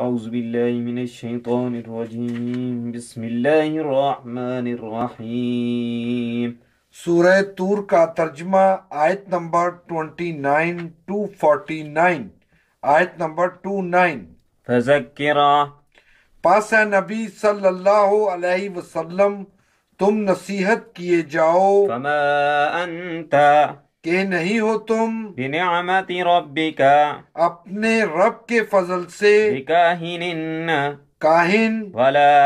اعوذ باللہ من الشیطان الرجیم بسم اللہ الرحمن الرحیم سورہ تور کا ترجمہ آیت نمبر 29 249 آیت نمبر 29 فذکرہ پاس نبی صلی اللہ علیہ وسلم تم نصیحت کیے جاؤ فما انتا کہ نہیں ہو تم بنعمت ربکا اپنے رب کے فضل سے کاہن ولا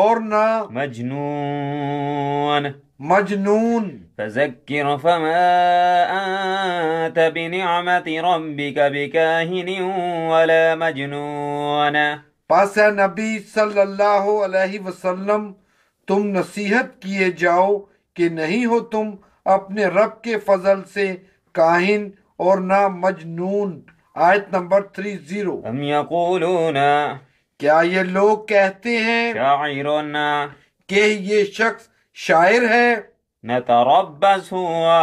اور نہ مجنون مجنون فذکر فما انت بنعمت ربک بکاہن ولا مجنون پاس نبی صلی اللہ علیہ وسلم تم نصیحت کیے جاؤ کہ نہیں ہو تم اپنے رب کے فضل سے کاہن اور نہ مجنون آیت نمبر تھری زیرو لو کیا یہ لوگ کہتے ہیں کہ یہ شخص شاعر ہے نتربس ہوا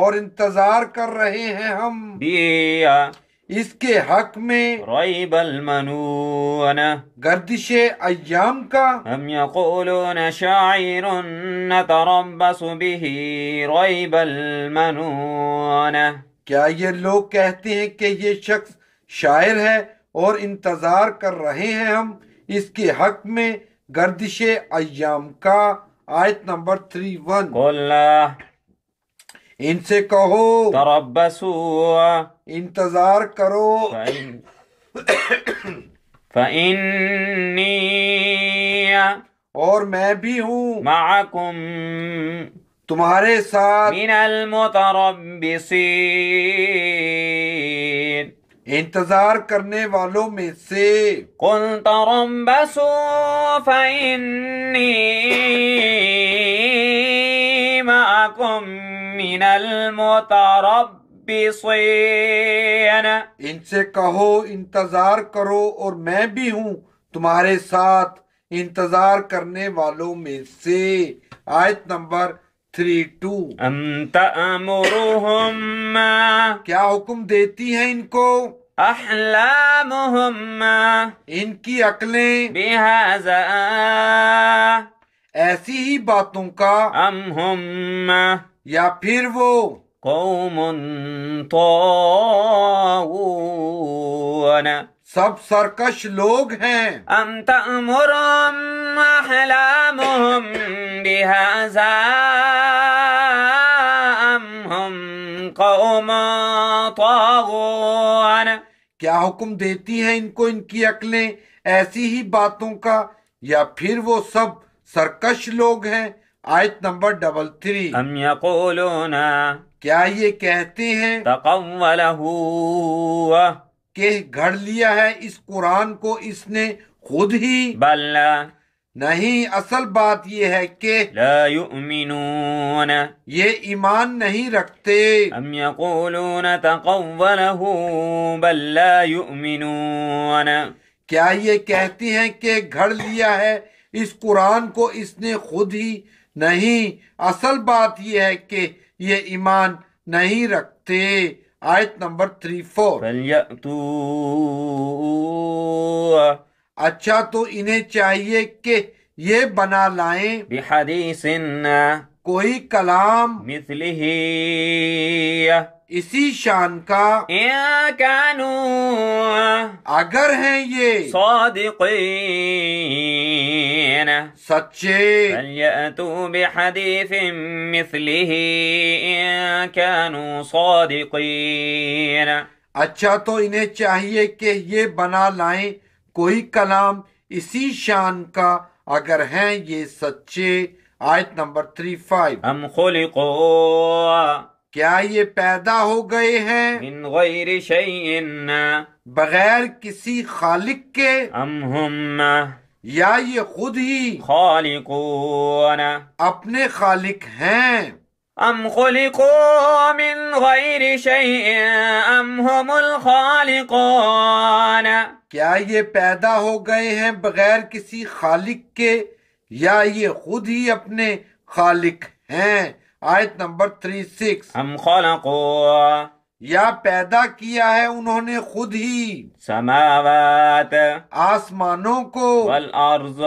اور انتظار کر رہے ہیں ہم اس کے حق میں المنون گردش ایام کا ہم یقولون شاعر به ریب المنون کیا یہ لوگ کہتے ہیں کہ یہ شخص شاعر ہے اور انتظار کر رہے ہیں ہم اس کے حق میں گردش ایام کا آیت نمبر 31 ون ان سے کہو تربسو انتظار کرو فائن اور میں بھی ہوں معکم تمہارے ساتھ من سے انتظار کرنے والوں میں سے قل ترب فائن معکم من المتربصین ان سے کہو انتظار کرو اور میں بھی ہوں تمہارے ساتھ انتظار کرنے والوں میں سے آیت نمبر تھری ٹو کیا حکم دیتی ہیں ان کو احلامهم ان کی عقلیں بہذا ایسی ہی باتوں کا ام ہم یا پھر وہ قوم طاغون سب سرکش لوگ ہیں ام تأمرم احلامهم بهذا ام هم قوم طاغون کیا حکم دیتی ہیں ان کو ان کی عقلیں ایسی ہی باتوں کا یا پھر وہ سب سرکش لوگ ہیں آیت نمبر ڈبل تھری ہم یقولونا کیا یہ کہتے ہیں تقولہو کہ گھڑ لیا ہے اس قرآن کو اس نے خود ہی بلہ نہیں اصل بات یہ ہے کہ لا یؤمنون یہ ایمان نہیں رکھتے ام یقولون تقوله بل لا یؤمنون کیا یہ کہتی ہیں کہ گھڑ لیا ہے اس قرآن کو اس نے خود ہی نہیں اصل بات یہ ہے کہ یہ ایمان نہیں رکھتے آیت نمبر تھری فور اچھا تو انہیں چاہیے کہ یہ بنا لائیں بحدیث کوئی کلام مسلح اسی شان کا کانو اگر ہیں یہ صادقین سچے تو بےحدی سے اچھا تو انہیں چاہیے کہ یہ بنا لائیں کوئی کلام اسی شان کا اگر ہیں یہ سچے آیت نمبر 35 ہم خلقوا کیا یہ پیدا ہو گئے ہیں من غیر بغیر کسی خالق کے ام ہم یا یہ خود ہی خالقون اپنے خالق ہیں ام من غیر ام هم الخالقون کیا یہ پیدا ہو گئے ہیں بغیر کسی خالق کے یا یہ خود ہی اپنے خالق ہیں آیت نمبر 36 سکس ہم خلقو یا پیدا کیا ہے انہوں نے خود ہی سماوات آسمانوں کو والارض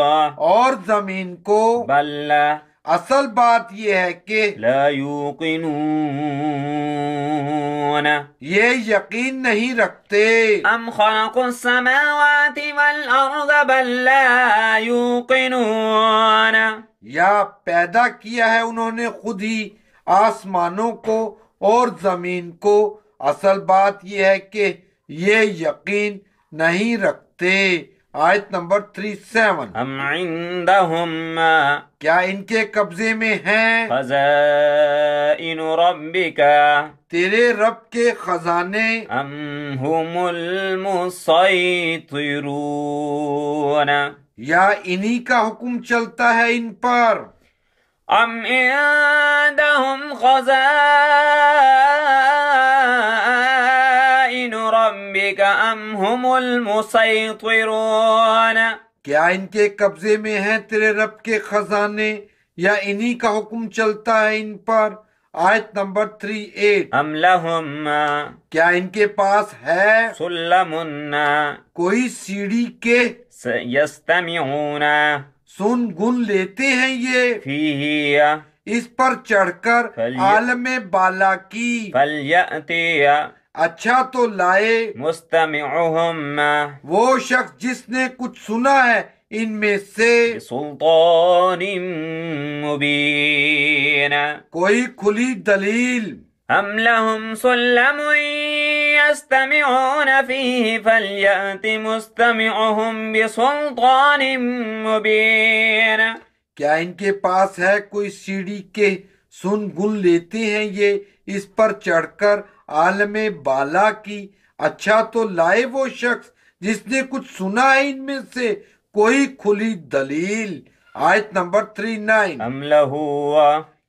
اور زمین کو بل اصل بات یہ ہے کہ لا یوقنون یہ یقین نہیں رکھتے ام خلق السماوات والارض بل لا یوقنون یا پیدا کیا ہے انہوں نے خود ہی آسمانوں کو اور زمین کو اصل بات یہ ہے کہ یہ یقین نہیں رکھتے آیت نمبر تھری سیون کیا ان کے قبضے میں ہیں خزائن تیرے رب کے خزانے ام یا انہی کا حکم چلتا ہے ان پر ام ام عندهم خزائن ربک هم المسيطرون کیا ان کے قبضے میں ہیں تیرے رب کے خزانے یا انہی کا حکم چلتا ہے ان پر آیت نمبر تھری ام لہم کیا ان کے پاس ہے سلمنا کوئی سیڑھی کے ہونا سن گن لیتے ہیں یہ فی اس پر چڑھ کر عالم بالا کی اچھا تو لائے مستم وہ شخص جس نے کچھ سنا ہے ان میں سے سلطان مبین کوئی کھلی دلیل ہم لہم سلم يستمعون فيه فليأت مستمعهم بسلطان مبين کیا ان کے پاس ہے کوئی سیڑھی کے سن گن لیتے ہیں یہ اس پر چڑھ کر عالم بالا کی اچھا تو لائے وہ شخص جس نے کچھ سنا ہے ان میں سے کوئی کھلی دلیل آیت نمبر تھری نائن لہو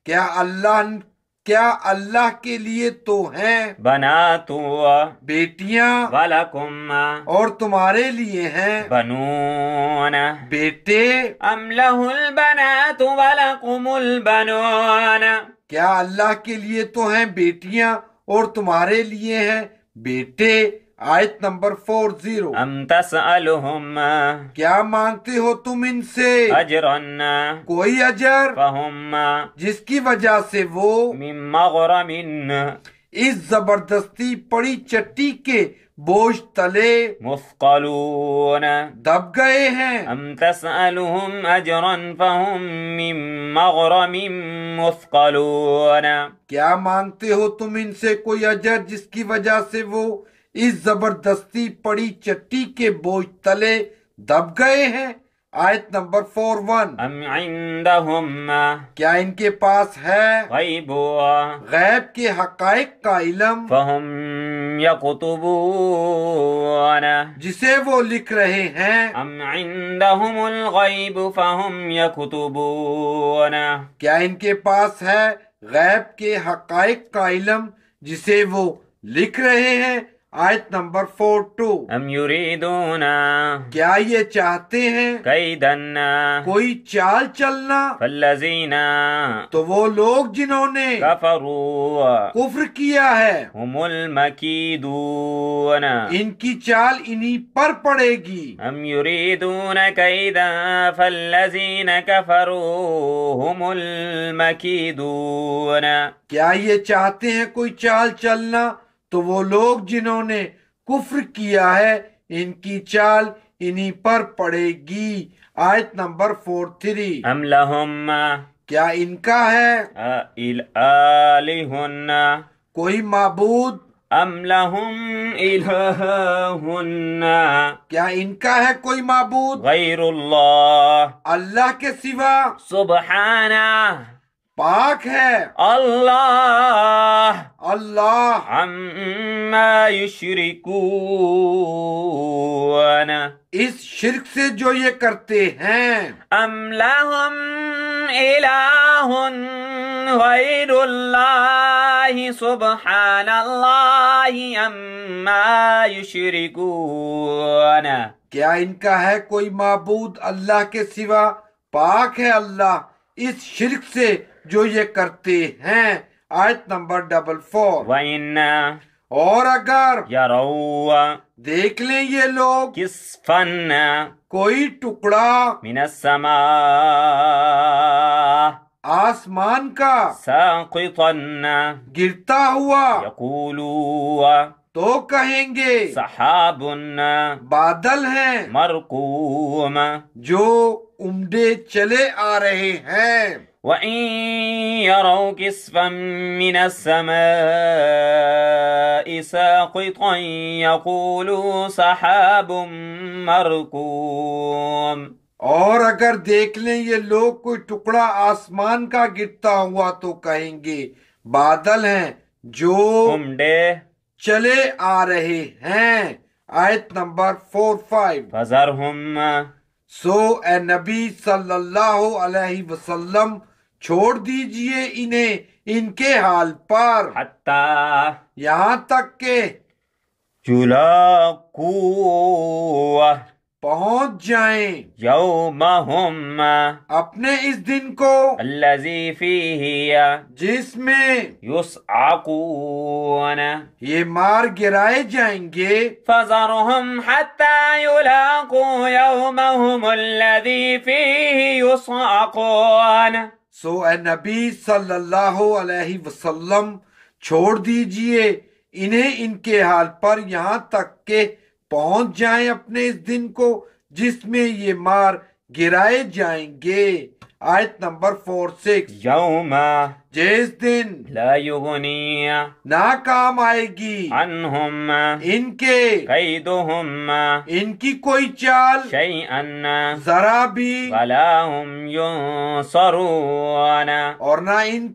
کیا اللہ کیا اللہ کے لیے تو ہیں بنا تو بیٹیاں والا کما اور تمہارے لیے ہیں بنونا بیٹے بنا والا کم بنونا کیا اللہ کے لیے تو ہیں بیٹیاں اور تمہارے لیے ہیں بیٹے آیت نمبر فور زیرو ام تسألهم کیا مانگتے ہو تم ان سے اجرن کوئی اجر فهم جس کی وجہ سے وہ من مغرم اس زبردستی پڑی چٹی کے بوجھ تلے مفقلون دب گئے ہیں ام تسألهم اجرا فهم من مغرم مفقلون کیا مانگتے ہو تم ان سے کوئی اجر جس کی وجہ سے وہ اس زبردستی پڑی چٹی کے بوجھ تلے دب گئے ہیں آیت نمبر فور ون ام عندہم کیا ان کے پاس ہے غیب غیب کے حقائق کا علم جسے وہ لکھ رہے ہیں ام الغیب فہم یکتبون کیا ان کے پاس ہے غیب کے حقائق کا علم جسے وہ لکھ رہے ہیں آیت نمبر فور ٹو ام یور کیا یہ چاہتے ہیں کئی دن کوئی چال چلنا فلزینا تو وہ لوگ جنہوں نے کفرو کفر کیا ہے ہم ان کی چال انہی پر پڑے گی ہم دونوں کئی دن فلزینا کفرو ہم ام کیا یہ چاہتے ہیں کوئی چال چلنا تو وہ لوگ جنہوں نے کفر کیا ہے ان کی چال انہی پر پڑے گی آیت نمبر فور تھری ام لہم کیا ان کا ہے کوئی معبود ام محبود ہن کیا ان کا ہے کوئی معبود غیر اللہ اللہ کے سوا سبحانہ پاک ہے اللہ اللہ ہمریق اس شرک سے جو یہ کرتے ہیں ام لہم غیر اللہ سبحان اللہ اما یشرکون کیا ان کا ہے کوئی معبود اللہ کے سوا پاک ہے اللہ اس شرک سے جو یہ کرتے ہیں آیت نمبر ڈبل فور وَإِنَّا اور اگر یا دیکھ لیں یہ لوگ کس فن کوئی ٹکڑا من السماء آسمان کا ساقطن گرتا ہوا یقولوا تو کہیں گے صحاب بادل ہیں مرقوم جو امڈے چلے آ رہے ہیں وَإِن يَرَوْا كِسْفًا مِّنَ السَّمَاءِ سَاقِطًا يَقُولُوا سَحَابٌ مَرْكُومٌ اور اگر دیکھ لیں یہ لوگ کوئی ٹکڑا آسمان کا گرتا ہوا تو کہیں گے بادل ہیں جو عمدے چلے آ رہے ہیں آیت نمبر فور فائیو فَذَرْهُمْ سو اے نبی صلی اللہ علیہ وسلم چھوڑ دیجئے انہیں ان کے حال پر حتی یہاں تک کہ چولا پہنچ جائیں یومہم اپنے اس دن کو اللذی فیہیا جس میں یسعقون یہ مار گرائے جائیں گے فزرہم حتی یلاقو یومہم اللذی فیہی یسعقون سو اے نبی صلی اللہ علیہ وسلم چھوڑ دیجئے انہیں ان کے حال پر یہاں تک کہ پہنچ جائیں اپنے اس دن کو جس میں یہ مار گرائے جائیں گے آیت نمبر فور سکس یوم جس یغنی ناکام آئے گی انہم ان کے قیدہم ان کی کوئی چال شیئن ذرا بھی ولا ہم ینصرون اور نہ ان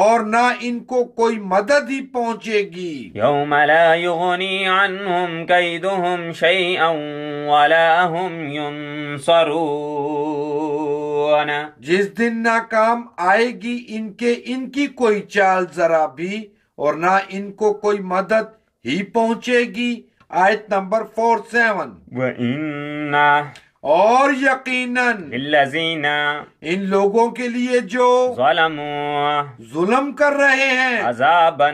اور نہ ان کو کوئی مدد ہی پہنچے گی یوم لا یغنی عنہم قیدہم شیئن ولا هم ینصرون جس دن ناکام آئے گی ان کے ان کی کوئی چال ذرا بھی اور نہ ان کو کوئی مدد ہی پہنچے گی آیت نمبر فور سیون اور یقیناً لذینا ان لوگوں کے لیے جو ظلم کر رہے ہیں عذاباً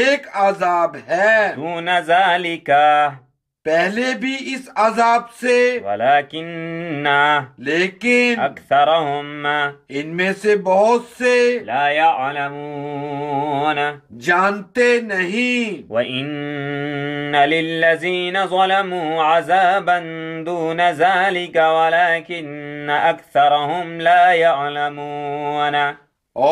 ایک عذاب ہے دون پہلے بھی اس عذاب سے ولیکن لیکن اکثرهم ان میں سے بہت سے لا يعلمون جانتے نہیں وَإِنَّ لِلَّذِينَ ظَلَمُوا عَذَابًا دُونَ ذَلِكَ وَلَكِنَّ أَكْثَرَهُمْ لَا يَعْلَمُونَ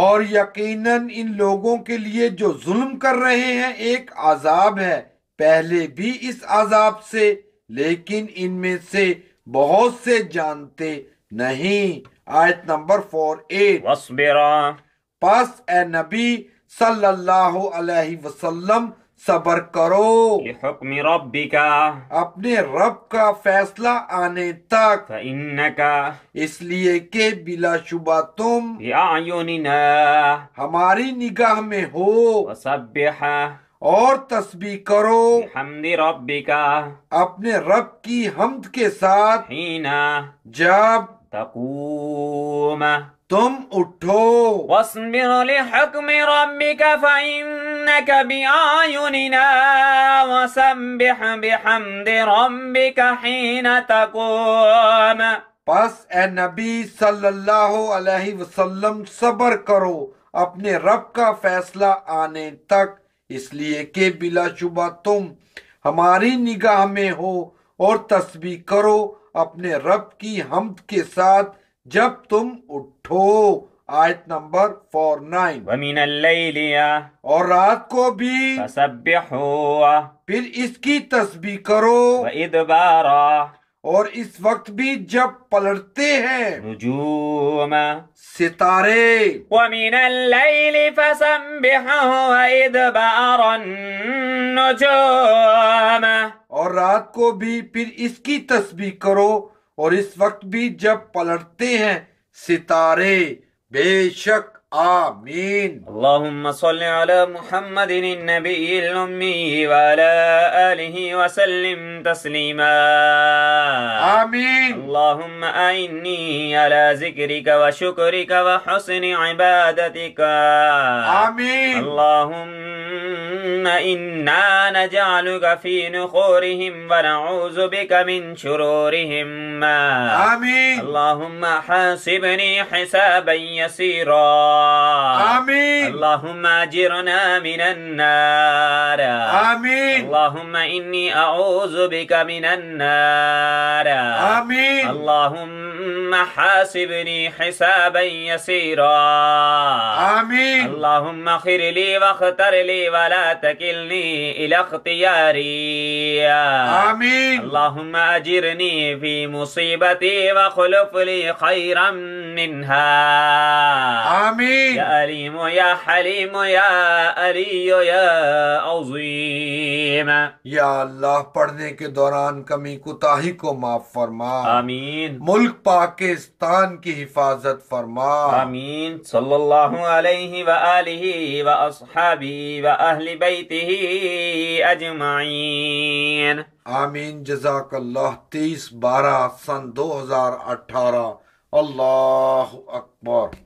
اور یقیناً ان لوگوں کے لیے جو ظلم کر رہے ہیں ایک عذاب ہے پہلے بھی اس عذاب سے لیکن ان میں سے بہت سے جانتے نہیں آیت نمبر فور وصبرا پس اے نبی صلی اللہ علیہ وسلم صبر کرو لحکم کا اپنے رب کا فیصلہ آنے تک اس لیے کہ بلا شبہ ہماری نگاہ میں ہو اور تسبیح کرو ہم ربکا اپنے رب کی حمد کے ساتھ ہینا جب تقوم تم اٹھو لحکم ربک فإنک بآیوننا وسبح بحمد کا حین تقوم پس اے نبی صلی اللہ علیہ وسلم صبر کرو اپنے رب کا فیصلہ آنے تک اس لیے کہ بلا شبہ تم ہماری نگاہ میں ہو اور تسبیح کرو اپنے رب کی حمد کے ساتھ جب تم اٹھو آیت نمبر فور نائن ومن لیا اور رات کو بھی فسبحو پھر اس کی تسبیح کرو اتبارہ اور اس وقت بھی جب پلٹتے ہیں نجوم ستارے وَمِنَ اللَّيْلِ وی دو النُّجُومَ اور رات کو بھی پھر اس کی تسبیح کرو اور اس وقت بھی جب پلٹتے ہیں ستارے بے شک آمين اللهم صل على محمد النبي الأمي وعلى آله وسلم تسليما آمين اللهم أعني على ذكرك وشكرك وحسن عبادتك آمين اللهم اللهم إنا نجعلك في نخورهم ونعوذ بك من شرورهم آمين اللهم حاسبني حسابا يسيرا آمين اللهم أجرنا من النار آمين اللهم إني أعوذ بك من النار آمين اللهم حاسبني حسابا يسيرا آمين اللهم خير لي واختر لي ولا تكلني إلى اختياري آمين اللهم أجرني في مصيبتي وخلف لي خيرا منها اری یا حلیم یا علی یا عظیم یا اللہ پڑھنے کے دوران کمی کتاہی کو معاف فرما آمین ملک پاکستان کی حفاظت فرما آمین صلی اللہ علیہ وآلہ وآصحابی وآہل بیتہ اجمعین آمین جزاک اللہ تیس بارہ سن دو ہزار اٹھارہ اللہ اکبر